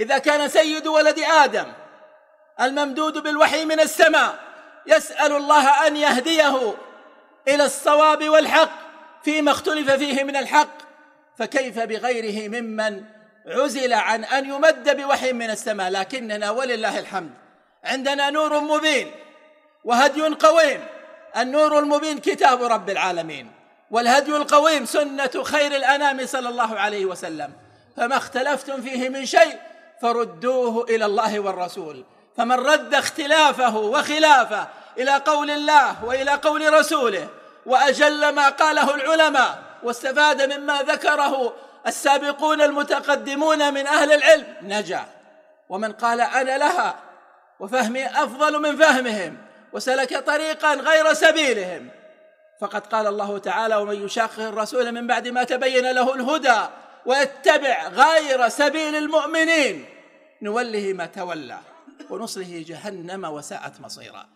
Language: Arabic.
إذا كان سيد ولد آدم الممدود بالوحي من السماء يسأل الله أن يهديه إلى الصواب والحق فيما اختلف فيه من الحق فكيف بغيره ممن عزل عن أن يمد بوحي من السماء لكننا ولله الحمد عندنا نور مبين وهدي قويم النور المبين كتاب رب العالمين والهدي القويم سنة خير الأنام صلى الله عليه وسلم فما اختلفتم فيه من شيء فردوه إلى الله والرسول فمن رد اختلافه وخلافه إلى قول الله وإلى قول رسوله وأجل ما قاله العلماء واستفاد مما ذكره السابقون المتقدمون من أهل العلم نجا ومن قال أنا لها وفهمي أفضل من فهمهم وسلك طريقا غير سبيلهم فقد قال الله تعالى ومن يشاقق الرسول من بعد ما تبين له الهدى ويتبع غير سبيل المؤمنين نوله ما تولى ونصله جهنم وساءت مصيرا